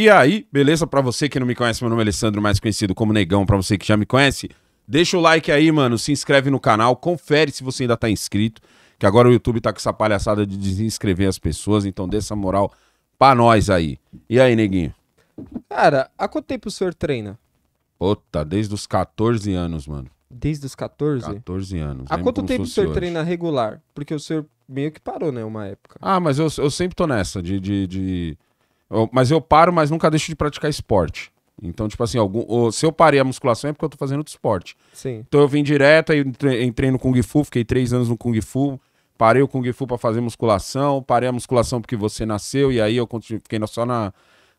E aí, beleza? Para você que não me conhece, meu nome é Alessandro, mais conhecido como Negão, para você que já me conhece, deixa o like aí, mano, se inscreve no canal, confere se você ainda tá inscrito, que agora o YouTube tá com essa palhaçada de desinscrever as pessoas, então dê essa moral pra nós aí. E aí, neguinho? Cara, há quanto tempo o senhor treina? Puta, desde os 14 anos, mano. Desde os 14? 14 anos. Há quanto tempo o senhor hoje. treina regular? Porque o senhor meio que parou, né, uma época. Ah, mas eu, eu sempre tô nessa, de, de, de eu, mas eu paro, mas nunca deixo de praticar esporte. Então, tipo assim, algum, ou, se eu parei a musculação é porque eu tô fazendo outro esporte. Sim. Então eu vim direto, aí entrei no Kung Fu, fiquei três anos no Kung Fu, parei o Kung Fu para fazer musculação, parei a musculação porque você nasceu, e aí eu continuei, fiquei só na,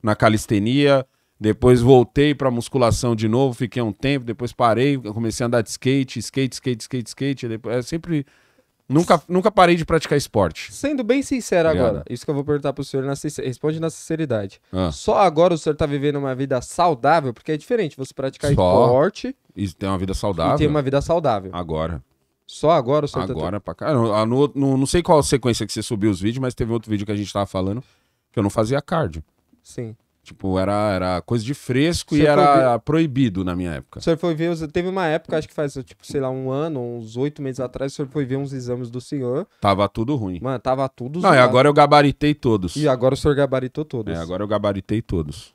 na calistenia. Depois voltei pra musculação de novo, fiquei um tempo, depois parei, comecei a andar de skate, skate, skate, skate, skate. Depois, é sempre Nunca, nunca parei de praticar esporte. Sendo bem sincero Obrigado. Tá agora, isso que eu vou perguntar pro senhor, na responde na sinceridade. Ah. Só agora o senhor tá vivendo uma vida saudável? Porque é diferente você praticar Só esporte... E ter uma vida saudável. E ter uma vida saudável. Agora. Só agora o senhor tá Agora tá... pra cá. Ah, no não, não sei qual sequência que você subiu os vídeos, mas teve outro vídeo que a gente tava falando que eu não fazia cardio. Sim. Tipo, era, era coisa de fresco Você e era ver... proibido na minha época. Você foi ver, teve uma época, acho que faz, tipo, sei lá, um ano, uns oito meses atrás, você foi ver uns exames do senhor. Tava tudo ruim. Mano, tava tudo Não, e agora eu gabaritei todos. E agora o senhor gabaritou todos. É, agora eu gabaritei todos.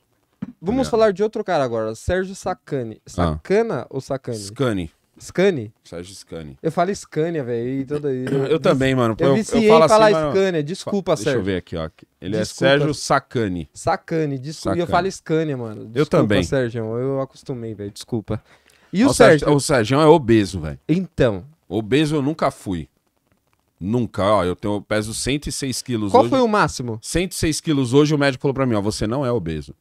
Vamos é. falar de outro cara agora, Sérgio Sacani. Ah. Sacana ah. ou Sacani? Scani. Scania? Sérgio Scania. Eu falo Scania, velho. Toda... Eu, eu também, mano. Eu, eu eu falo em falar assim, Scania. Desculpa, Sérgio. Deixa eu ver aqui, ó. Ele é desculpa. é Sérgio Sacani. Sacani, desculpa. E eu falo Scania, mano. Desculpa, eu também. Sérgio. Eu acostumei, velho. Desculpa. E o, o Sérgio... Sérgio... O Sérgio é obeso, velho. Então. Obeso eu nunca fui. Nunca, ó, eu, tenho, eu peso 106 quilos Qual hoje. Qual foi o máximo? 106 quilos hoje, o médico falou pra mim, ó, você não é obeso.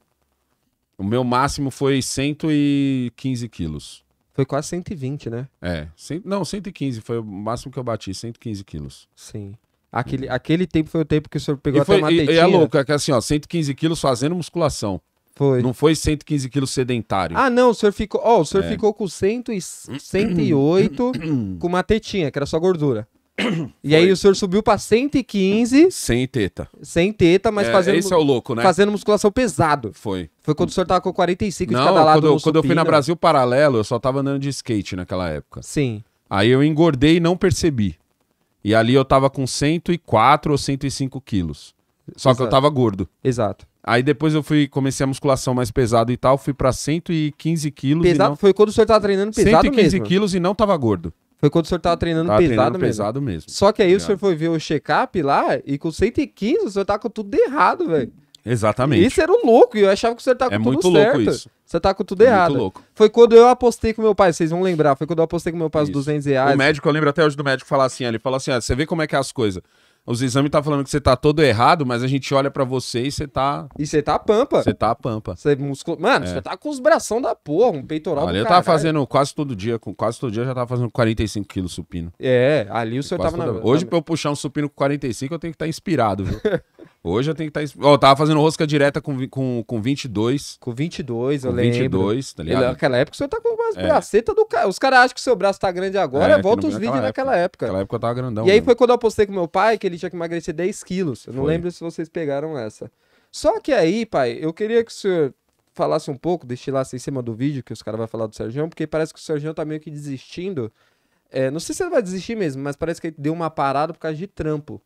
O meu máximo foi 115 quilos. Foi quase 120, né? É. Cem, não, 115 foi o máximo que eu bati, 115 quilos. Sim. Aquele, aquele tempo foi o tempo que o senhor pegou e foi, até uma e, e é né? louco, é que assim, ó, 115 quilos fazendo musculação. Foi. Não foi 115 quilos sedentário. Ah, não, o senhor ficou. Ó, o senhor é. ficou com 100 e 108 com uma tetinha, que era só gordura. E aí o senhor subiu pra 115. Sem teta. Sem teta, mas é, fazendo. Esse é o louco, né? Fazendo musculação pesado. Foi. Foi quando o senhor tava com 45 Não, de cada lado. Quando, quando eu fui na Brasil Paralelo, eu só tava andando de skate naquela época. Sim. Aí eu engordei e não percebi. E ali eu tava com 104 ou 105 quilos. Só Exato. que eu tava gordo. Exato. Aí depois eu fui, comecei a musculação mais pesado e tal, fui pra 115 quilos. Pesado? Não... Foi quando o senhor tava treinando pesado 115 mesmo? 115 quilos e não tava gordo. Foi quando o senhor tava treinando tava pesado treinando mesmo. pesado mesmo. Só que aí Obrigado. o senhor foi ver o check-up lá e com 115 o senhor tá com tudo errado, velho. Exatamente. Isso era um louco, e eu achava que o senhor tá com é tudo certo. É muito louco isso. Você tá com tudo é errado. Muito louco. Foi quando eu apostei com meu pai, vocês vão lembrar, foi quando eu apostei com meu pai os 200 reais. O médico, eu lembro até hoje do médico falar assim, ele falou assim, ah, você vê como é que é as coisas. Os exames tá falando que você tá todo errado, mas a gente olha para você e você tá. E você tá pampa. Você tá pampa. Você é muscul... Mano, é. você é. tá com os bração da porra, um peitoral Olha, eu tava fazendo quase todo dia, com quase todo dia eu já tava fazendo 45 quilos supino. É, ali o senhor tava na. Hoje, pra eu puxar um supino com 45, eu tenho que estar tá inspirado, viu? Hoje eu tenho que estar. Tá... Oh, tava fazendo rosca direta com, com, com 22. Com 22, com eu 22, lembro. 22, tá ligado? naquela época você tá com umas é. bracetas do cara. Os caras acham que seu braço tá grande agora, é, volta os vídeos naquela época. Naquela época eu tava grandão. E aí foi quando eu postei com meu pai que ele tinha que emagrecer 10 quilos. Eu não lembro se vocês pegaram essa. Só que aí, pai, eu queria que o senhor falasse um pouco, destilasse em cima do vídeo que os caras vão falar do Sergião, porque parece que o Sergião tá meio que desistindo. É, não sei se ele vai desistir mesmo, mas parece que ele deu uma parada por causa de trampo.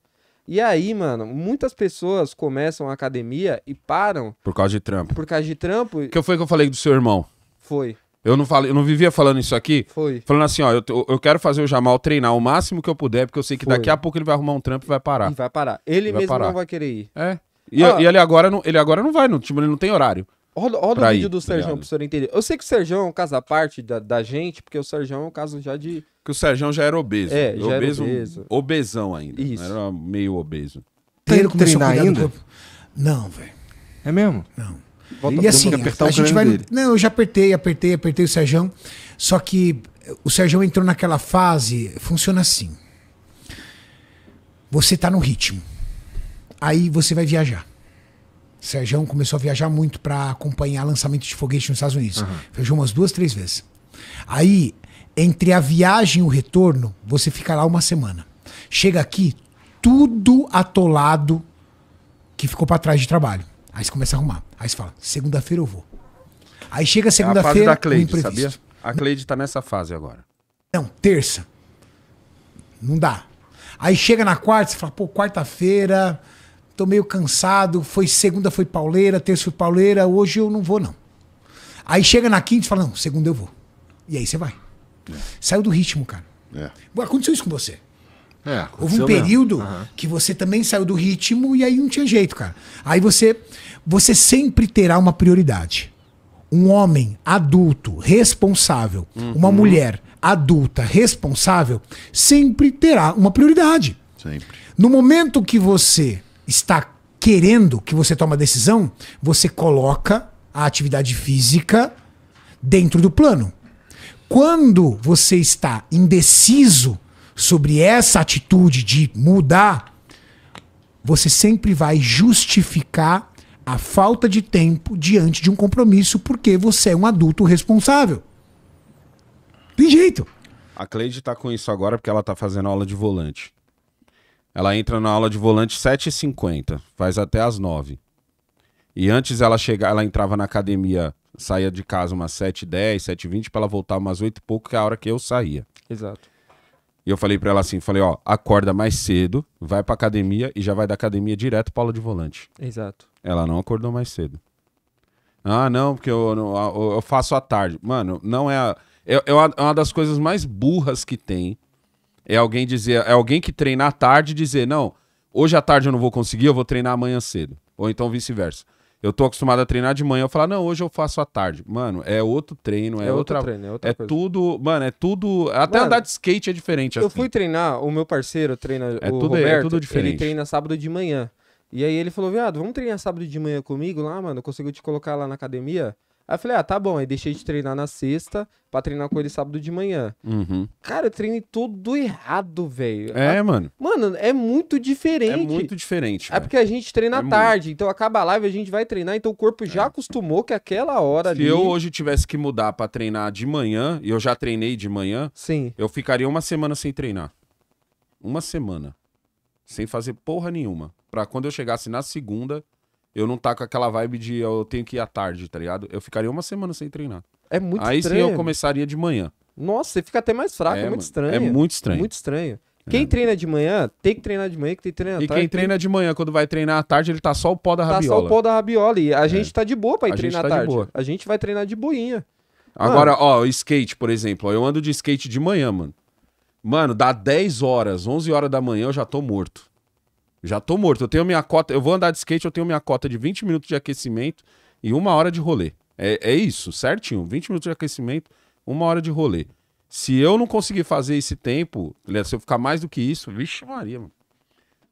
E aí, mano, muitas pessoas começam a academia e param. Por causa de trampo. Por causa de trampo. Que foi que eu falei do seu irmão? Foi. Eu não, falei, eu não vivia falando isso aqui? Foi. Falando assim, ó, eu, eu quero fazer o Jamal treinar o máximo que eu puder, porque eu sei que foi. daqui a pouco ele vai arrumar um trampo e vai parar. E vai parar. Ele, ele vai mesmo parar. não vai querer ir. É. E, ah. e, ele, agora não, ele agora não vai no Tipo, ele não tem horário. Roda, roda o vídeo ir, do tá Serjão para o senhor entender. Eu sei que o Serjão é um caso à parte da, da gente, porque o Serjão é um caso já de. Que o Serjão já era obeso. É, já obeso, era obeso. Obesão ainda. Isso. Era meio obeso. Tem que treinar ainda? Não, velho. É mesmo? Não. Volta e assim, a, gente vai. Dele. Não, eu já apertei, apertei, apertei o Serjão. Só que o Serjão entrou naquela fase. Funciona assim. Você tá no ritmo. Aí você vai viajar. Sérgio começou a viajar muito para acompanhar lançamento de foguete nos Estados Unidos. Uhum. Viajou umas duas, três vezes. Aí, entre a viagem e o retorno, você fica lá uma semana. Chega aqui, tudo atolado que ficou para trás de trabalho. Aí você começa a arrumar. Aí você fala, segunda-feira eu vou. Aí chega segunda-feira. É a fase da Cleide, sabia? A Cleide tá nessa fase agora. Não, terça. Não dá. Aí chega na quarta, você fala, pô, quarta-feira tô meio cansado, foi segunda foi pauleira, terça foi pauleira, hoje eu não vou não. Aí chega na quinta e fala, não, segunda eu vou. E aí você vai. É. Saiu do ritmo, cara. É. Aconteceu isso com você. É, Houve um período uhum. que você também saiu do ritmo e aí não tinha jeito, cara. Aí você, você sempre terá uma prioridade. Um homem adulto, responsável, uhum. uma mulher adulta, responsável, sempre terá uma prioridade. Sempre. No momento que você está querendo que você tome a decisão, você coloca a atividade física dentro do plano. Quando você está indeciso sobre essa atitude de mudar, você sempre vai justificar a falta de tempo diante de um compromisso porque você é um adulto responsável. Tem jeito. A Cleide tá com isso agora porque ela tá fazendo aula de volante. Ela entra na aula de volante 7h50, faz até as 9 E antes ela chegar, ela entrava na academia, saía de casa umas 7h10, 7h20, pra ela voltar umas 8 e pouco, que é a hora que eu saía. Exato. E eu falei para ela assim, falei, ó, acorda mais cedo, vai pra academia e já vai da academia direto pra aula de volante. Exato. Ela não acordou mais cedo. Ah, não, porque eu, eu, eu faço à tarde. Mano, não é a... É, é uma das coisas mais burras que tem é alguém dizer, é alguém que treina à tarde e dizer, não, hoje à tarde eu não vou conseguir, eu vou treinar amanhã cedo. Ou então vice-versa. Eu tô acostumado a treinar de manhã, eu falar, ah, não, hoje eu faço à tarde. Mano, é outro treino, é, é outra, treino, é, outra é tudo, mano, é tudo, até mano, andar de skate é diferente Eu assim. fui treinar, o meu parceiro treina, é o tudo, é Roberto, é tudo diferente. ele treina sábado de manhã. E aí ele falou, viado, vamos treinar sábado de manhã comigo lá, mano, conseguiu te colocar lá na academia? Aí eu falei, ah, tá bom. Aí deixei de treinar na sexta pra treinar com ele sábado de manhã. Uhum. Cara, eu treinei tudo errado, velho. É, a... Ah, mano. Mano, é muito diferente. É muito diferente. É véio. porque a gente treina é tarde, muito. então acaba a live, a gente vai treinar, então o corpo já é. acostumou que aquela hora Se ali... eu hoje tivesse que mudar pra treinar de manhã, e eu já treinei de manhã, Sim. eu ficaria uma semana sem treinar. Uma semana. Sem fazer porra nenhuma. Pra quando eu chegasse na segunda, eu não tá com aquela vibe de eu tenho que ir à tarde, tá ligado? Eu ficaria uma semana sem treinar. É muito Aí estranho. sim eu começaria de manhã. Nossa, você fica até mais fraco, é, é muito é estranho. É muito estranho. Muito estranho. É. Quem treina de manhã, tem que treinar de manhã, que tem que treinar à tarde. E quem treina de manhã, quando vai treinar à tarde, ele tá só o pó da rabiola. Tá só o pó da rabiola. E a é. gente tá de boa pra ir a treinar à tá tarde. A gente vai treinar de boinha. Agora, mano. ó, skate, por exemplo. Eu ando de skate de manhã, mano. Mano, dá 10 horas, 11 horas da manhã, eu já tô morto. Já tô morto. Eu tenho minha cota. Eu vou andar de skate, eu tenho minha cota de 20 minutos de aquecimento e uma hora de rolê. É, é isso, certinho. 20 minutos de aquecimento, uma hora de rolê. Se eu não conseguir fazer esse tempo, né, se eu ficar mais do que isso, vixe, Maria, mano.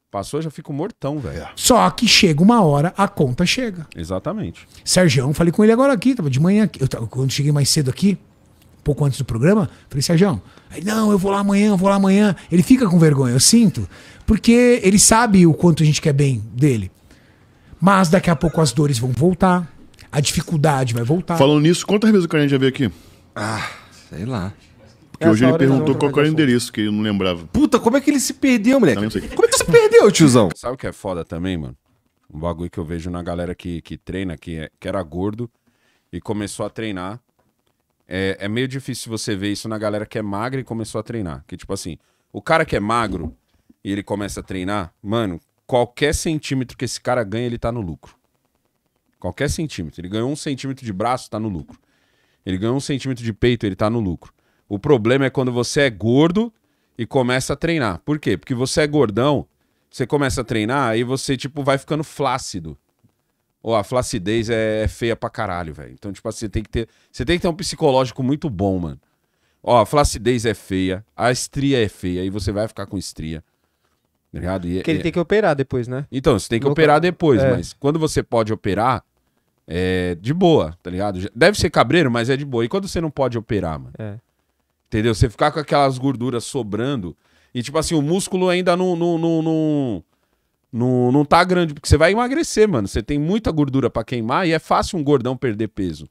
Passou, já fico mortão, velho. É. Só que chega uma hora, a conta chega. Exatamente. Sérgio, falei com ele agora aqui, tava de manhã. Eu, quando cheguei mais cedo aqui, pouco antes do programa, falei, Sérgio, não, eu vou lá amanhã, eu vou lá amanhã. Ele fica com vergonha, eu sinto, porque ele sabe o quanto a gente quer bem dele. Mas daqui a pouco as dores vão voltar, a dificuldade vai voltar. Falando nisso, quantas vezes o Karen já veio aqui? Ah, sei lá. Porque é Essa hoje ele perguntou qual era o endereço, que ele não lembrava. Puta, como é que ele se perdeu, moleque? Como é que se perdeu, tiozão? Sabe o que é foda também, mano? Um bagulho que eu vejo na galera que, que treina, que, é, que era gordo e começou a treinar é, é meio difícil você ver isso na galera que é magra e começou a treinar. Que tipo assim, o cara que é magro e ele começa a treinar, mano, qualquer centímetro que esse cara ganha, ele tá no lucro. Qualquer centímetro. Ele ganhou um centímetro de braço, tá no lucro. Ele ganhou um centímetro de peito, ele tá no lucro. O problema é quando você é gordo e começa a treinar. Por quê? Porque você é gordão, você começa a treinar e você, tipo, vai ficando flácido. Ou a flacidez é, é feia pra caralho, velho. Então, tipo assim, você tem que ter. Você tem que ter um psicológico muito bom, mano. Ó, a flacidez é feia, a estria é feia, e você vai ficar com estria. Tá ligado? E, Porque ele é... tem que operar depois, né? Então, você tem que operar depois, é. mas quando você pode operar, é de boa, tá ligado? Deve ser cabreiro, mas é de boa. E quando você não pode operar, mano? É. Entendeu? Você ficar com aquelas gorduras sobrando e, tipo assim, o músculo ainda não, não, não, não, não, não tá grande, porque você vai emagrecer, mano. Você tem muita gordura para queimar e é fácil um gordão perder peso.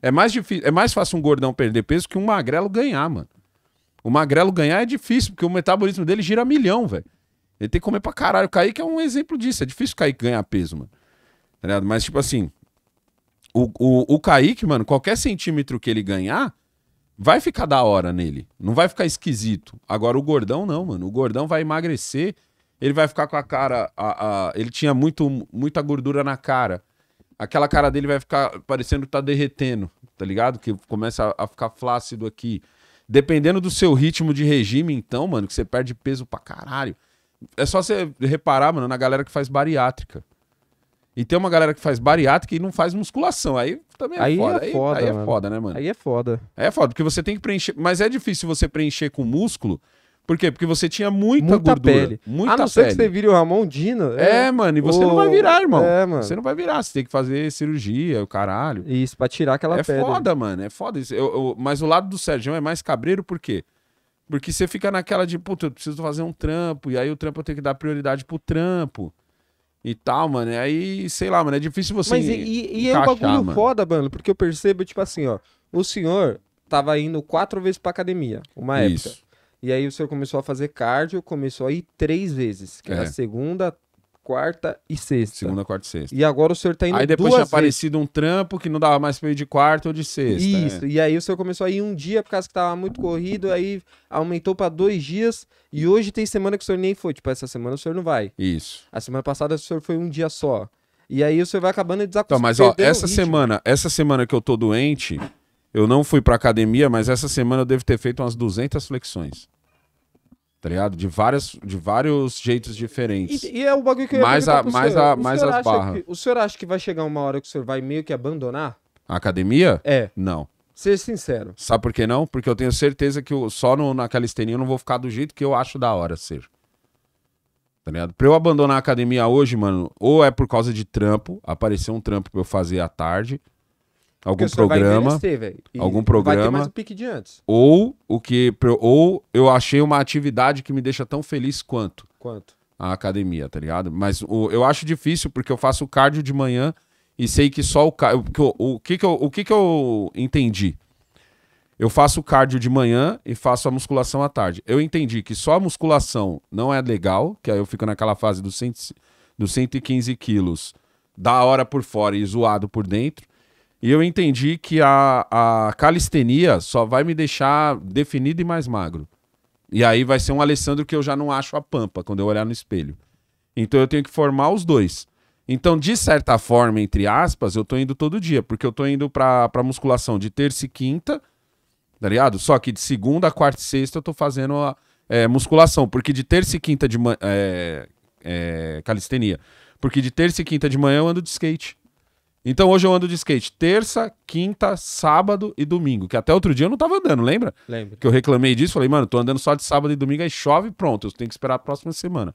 É mais, difícil, é mais fácil um gordão perder peso que um magrelo ganhar, mano. O magrelo ganhar é difícil, porque o metabolismo dele gira milhão, velho. Ele tem que comer pra caralho. O Kaique é um exemplo disso. É difícil o Kaique ganhar peso, mano. Tá ligado? Mas, tipo assim, o, o, o Kaique, mano, qualquer centímetro que ele ganhar, vai ficar da hora nele. Não vai ficar esquisito. Agora, o gordão não, mano. O gordão vai emagrecer ele vai ficar com a cara. A, a, ele tinha muito, muita gordura na cara. Aquela cara dele vai ficar parecendo que tá derretendo, tá ligado? Que começa a, a ficar flácido aqui. Dependendo do seu ritmo de regime, então, mano, que você perde peso pra caralho. É só você reparar, mano, na galera que faz bariátrica. E tem uma galera que faz bariátrica e não faz musculação. Aí também é aí foda. É foda aí, aí é foda, né, mano? Aí é foda. Aí é foda, porque você tem que preencher. Mas é difícil você preencher com músculo por quê? Porque você tinha muita, muita gordura. Pele. Muita a não pele. ser que você vire o Ramon Dino. É, é mano, e você não vai virar, irmão. É, mano. Você não vai virar, você tem que fazer cirurgia, o caralho. Isso, pra tirar aquela é pele. É foda, mano, é foda. Eu, eu, mas o lado do Sérgio é mais cabreiro, por quê? Porque você fica naquela de, puta, eu preciso fazer um trampo, e aí o trampo eu tenho que dar prioridade pro trampo. E tal, mano. E aí, sei lá, mano, é difícil você. Mas e, e, e é um bagulho mano. foda, mano, porque eu percebo, tipo assim, ó. O senhor tava indo quatro vezes pra academia, uma Isso. época. E aí o senhor começou a fazer cardio, começou a ir três vezes, que é. era é. segunda, quarta e sexta. Segunda, quarta e sexta. E agora o senhor tá indo Aí depois tinha aparecido um trampo que não dava mais pra ir de quarta ou de sexta. É. Isso, é. e aí o senhor começou a ir um dia por causa que tava muito corrido, aí aumentou para dois dias, e hoje tem semana que o senhor nem foi. Tipo, essa semana o senhor não vai. Isso. A semana passada o senhor foi um dia só. E aí o senhor vai acabando de desacostumar. Então, mas ó, essa semana, essa semana que eu tô doente, eu não fui pra academia, mas essa semana eu devo ter feito umas 200 flexões. Tá ligado? De, várias, de vários jeitos diferentes. E, e é o bagulho que eu ia mais a, mais a, mais as barras. o senhor acha que vai chegar uma hora que o senhor vai meio que abandonar? A academia? É. Não. Seja sincero. Sabe por que não? Porque eu tenho certeza que eu, só no, na calistenia eu não vou ficar do jeito que eu acho da hora ser. Tá ligado? Pra eu abandonar a academia hoje, mano, ou é por causa de trampo, apareceu um trampo pra eu fazer à tarde, algum programa, algum programa, vai ter mais um pique de antes. ou o que ou eu achei uma atividade que me deixa tão feliz quanto, quanto? a academia, tá ligado? Mas o, eu acho difícil porque eu faço cardio de manhã e sei que só o cardio, o, o, que que eu, o que que eu entendi? Eu faço cardio de manhã e faço a musculação à tarde. Eu entendi que só a musculação não é legal, que aí eu fico naquela fase dos do 115 quilos, da hora por fora e zoado por dentro. E eu entendi que a, a calistenia só vai me deixar definido e mais magro. E aí vai ser um Alessandro que eu já não acho a pampa quando eu olhar no espelho. Então eu tenho que formar os dois. Então, de certa forma, entre aspas, eu tô indo todo dia, porque eu tô indo pra, pra musculação de terça e quinta, tá ligado? Só que de segunda, quarta e sexta eu tô fazendo a, é, musculação, porque de terça e quinta de é, é, calistenia. Porque de terça e quinta de manhã eu ando de skate. Então hoje eu ando de skate terça, quinta, sábado e domingo. Que até outro dia eu não tava andando, lembra? Lembro. Que eu reclamei disso, falei, mano, tô andando só de sábado e domingo, aí chove, pronto, eu tenho que esperar a próxima semana.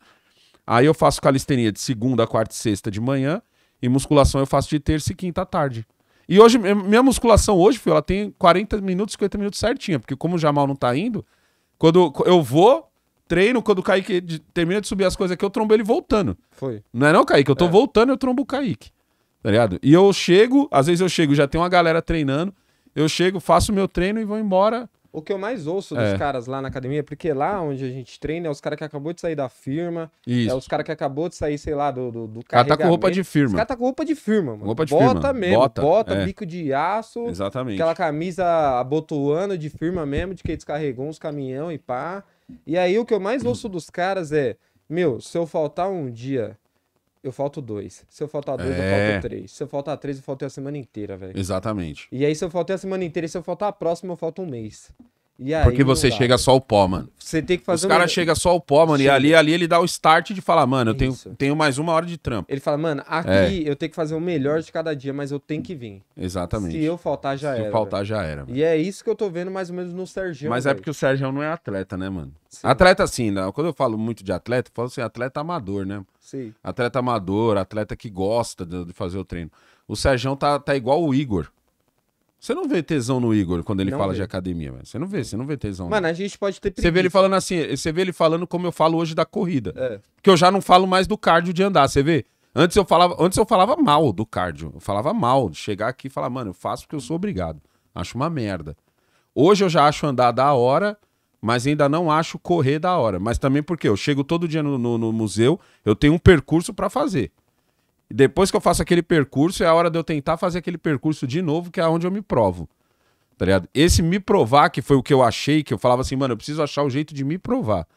Aí eu faço calistenia de segunda, quarta e sexta de manhã, e musculação eu faço de terça e quinta à tarde. E hoje, minha musculação hoje, filho, ela tem 40 minutos, 50 minutos certinha, porque como o Jamal não tá indo, quando eu vou, treino, quando o Kaique termina de subir as coisas aqui, eu trombo ele voltando. Foi. Não é não, Kaique? Eu tô é. voltando, eu trombo o Kaique. Tá ligado? E eu chego, às vezes eu chego, já tem uma galera treinando, eu chego, faço meu treino e vou embora. O que eu mais ouço dos é. caras lá na academia, porque lá onde a gente treina é os caras que acabou de sair da firma, Isso. é os caras que acabou de sair, sei lá, do, do, do cara tá com roupa de firma. O cara tá com roupa de firma, mano. Roupa de bota firma. mesmo, bota, bota é. bico de aço. Exatamente. Aquela camisa abotoando de firma mesmo, de que descarregou uns caminhão e pá. E aí o que eu mais ouço dos caras é, meu, se eu faltar um dia eu falto dois. Se eu faltar dois, é... eu falto três. Se eu faltar três, eu faltei a semana inteira, velho. Exatamente. E aí, se eu faltei a semana inteira e se eu faltar a próxima, eu falto um mês. Aí, Porque você chega só o pó, mano. Você tem que fazer. Os caras um... chegam só o pó, mano. Chega. E ali, ali ele dá o start de falar, mano, eu tenho, tenho mais uma hora de trampo. Ele fala, mano, aqui é. eu tenho que fazer o melhor de cada dia, mas eu tenho que vir. Exatamente. Se eu faltar, já Se era. Se faltar, velho. já era. Mano. E é isso que eu tô vendo mais ou menos no Sergião. Mas é velho. é porque o Sergião não é atleta, né, mano? Sim. Atleta sim, né? quando eu falo muito de atleta, eu falo assim, atleta amador, né? Sim. Atleta amador, atleta que gosta de fazer o treino. O Sergião tá, tá igual o Igor. Você não vê tesão no Igor quando ele não fala vê. de academia, velho. Você não vê, você não vê tesão. Mano, a gente pode ter preguiça. Você vê ele falando assim, você vê ele falando como eu falo hoje da corrida. É. Que eu já não falo mais do cardio de andar, você vê? Antes eu falava, antes eu falava mal do cardio. Eu falava mal de chegar aqui e falar, mano, eu faço porque eu sou obrigado. Acho uma merda. Hoje eu já acho andar da hora, mas ainda não acho correr da hora. Mas também porque eu chego todo dia no, no, no museu, eu tenho um percurso para fazer. E depois que eu faço aquele percurso, é a hora de eu tentar fazer aquele percurso de novo, que é onde eu me provo. Tá ligado? Esse me provar, que foi o que eu achei, que eu falava assim, mano, eu preciso achar o jeito de me provar.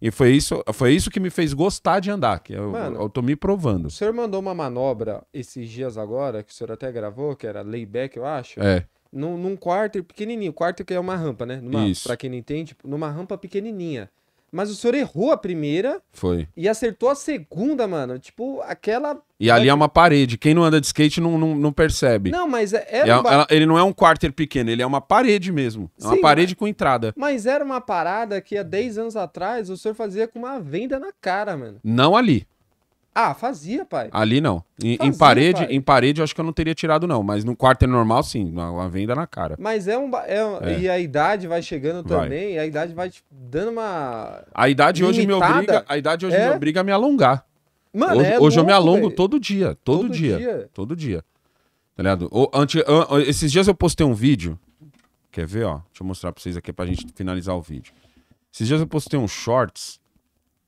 E foi isso, foi isso que me fez gostar de andar, que eu, mano, eu tô me provando. O senhor mandou uma manobra esses dias agora, que o senhor até gravou, que era layback, eu acho. É. Num, num quarto pequenininho, quarto que é uma rampa, né? Numa, isso. Pra quem não entende, tipo, numa rampa pequenininha. Mas o senhor errou a primeira. Foi. E acertou a segunda, mano. Tipo, aquela. E ali é uma parede. Quem não anda de skate não, não, não percebe. Não, mas é, era. É, um ele não é um quarter pequeno, ele é uma parede mesmo. É uma Sim, parede mas... com entrada. Mas era uma parada que há 10 anos atrás o senhor fazia com uma venda na cara, mano. Não ali. Ah, fazia, pai. Ali não. Em, fazia, em parede, pai. em parede eu acho que eu não teria tirado não, mas no quarto é normal sim, uma venda na cara. Mas é um, é é. e a idade vai chegando vai. também, a idade vai te tipo, dando uma A idade limitada. hoje me obriga, a idade hoje é. me obriga a me alongar. Mano, hoje, é hoje louco, eu me alongo véio. todo dia, todo, todo dia, dia, todo dia. Tá ligado? antes, esses dias eu postei um vídeo. Quer ver, ó? Deixa eu mostrar pra vocês aqui pra gente finalizar o vídeo. Esses dias eu postei um shorts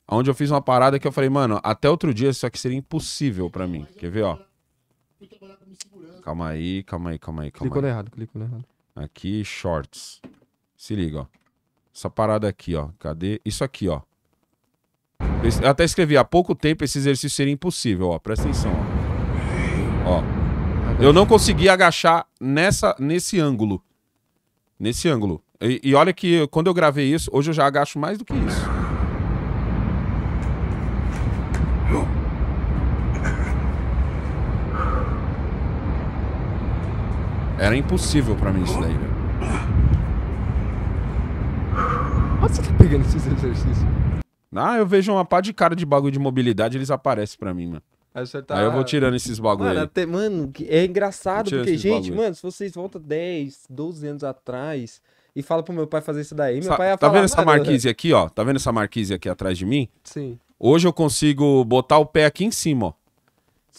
Onde eu fiz uma parada que eu falei, mano, até outro dia isso aqui seria impossível pra mim. Quer ver, ó? Calma aí, calma aí, calma aí, calma Clicou aí. errado, clicou errado. Aqui, shorts. Se liga, ó. Essa parada aqui, ó. Cadê? Isso aqui, ó. Eu até escrevi, há pouco tempo esse exercício seria impossível, ó. Presta atenção, ó. Ó. Eu não consegui agachar nessa, nesse ângulo. Nesse ângulo. E, e olha que quando eu gravei isso, hoje eu já agacho mais do que isso. Era impossível pra mim isso daí, velho. Onde você tá pegando esses exercícios? Ah, eu vejo uma pá de cara de bagulho de mobilidade, eles aparecem pra mim, mano. Aí, tá... aí eu vou tirando esses bagulho mano, aí. Até, mano, é engraçado, porque, gente, bagulho. mano, se vocês voltam 10, 12 anos atrás e falam pro meu pai fazer isso daí, meu Sa pai ia falar... Tá vendo essa marquise aqui, ó? Tá vendo essa marquise aqui atrás de mim? Sim. Hoje eu consigo botar o pé aqui em cima, ó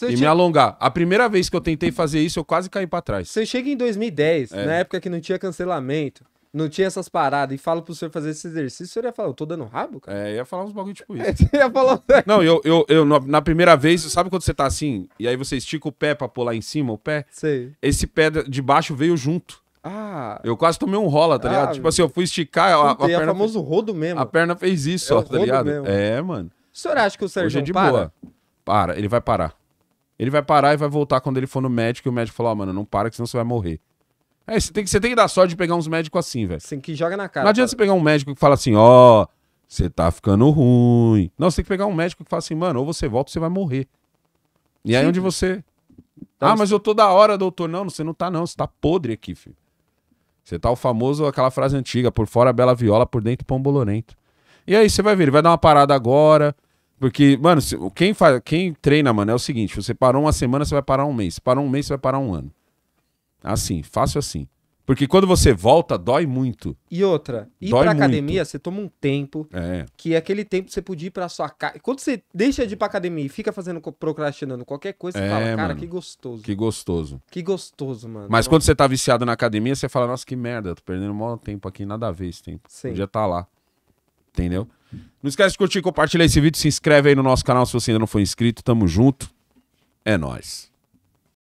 e che... me alongar. A primeira vez que eu tentei fazer isso, eu quase caí para trás. Você chega em 2010, é. na época que não tinha cancelamento, não tinha essas paradas, e fala pro senhor fazer esse exercício, o senhor ia falar, eu tô dando rabo, cara? É, ia falar uns bagulho tipo isso. É, ia falar... Não, eu, eu, eu, na primeira vez, sabe quando você tá assim, e aí você estica o pé pra pular em cima o pé? Sei. Esse pé de baixo veio junto. Ah. Eu quase tomei um rola, tá ah, ligado? Tipo assim, eu fui esticar. A, a, é perna é famoso rodo mesmo. A perna fez isso, é ó, tá ligado? Mesmo. É, mano. O senhor acha que o Sérgio Hoje é de para? boa. Para, ele vai parar. Ele vai parar e vai voltar quando ele for no médico e o médico falar, oh, mano, não para que senão você vai morrer. É, você tem que, você tem que dar sorte de pegar uns médicos assim, velho. Sim, que joga na cara. Não adianta cara. você pegar um médico que fala assim, ó, oh, você tá ficando ruim. Não, você tem que pegar um médico que fala assim, mano, ou você volta ou você vai morrer. E é Sim. aí onde você... Então, ah, mas eu tô da hora, doutor. Não, você não tá não, você tá podre aqui, filho. Você tá o famoso, aquela frase antiga, por fora bela viola, por dentro pão bolorento. E aí você vai ver, ele vai dar uma parada agora, porque, mano, quem, faz, quem treina, mano, é o seguinte: você parou uma semana, você vai parar um mês. Parou um mês, você vai parar um ano. Assim, fácil assim. Porque quando você volta, dói muito. E outra, ir dói pra muito. academia, você toma um tempo. É. Que é aquele tempo você podia ir pra sua casa. Quando você deixa de ir pra academia e fica fazendo, procrastinando qualquer coisa, você é, fala, cara, mano, que gostoso. Que gostoso. Que gostoso, mano. Mas quando você tá viciado na academia, você fala, Nossa, que merda, tô perdendo o maior tempo aqui, nada a ver esse tempo. Sim. Podia tá lá. Entendeu? Não esquece de curtir, compartilhar esse vídeo, se inscreve aí no nosso canal se você ainda não for inscrito. Tamo junto. É nós.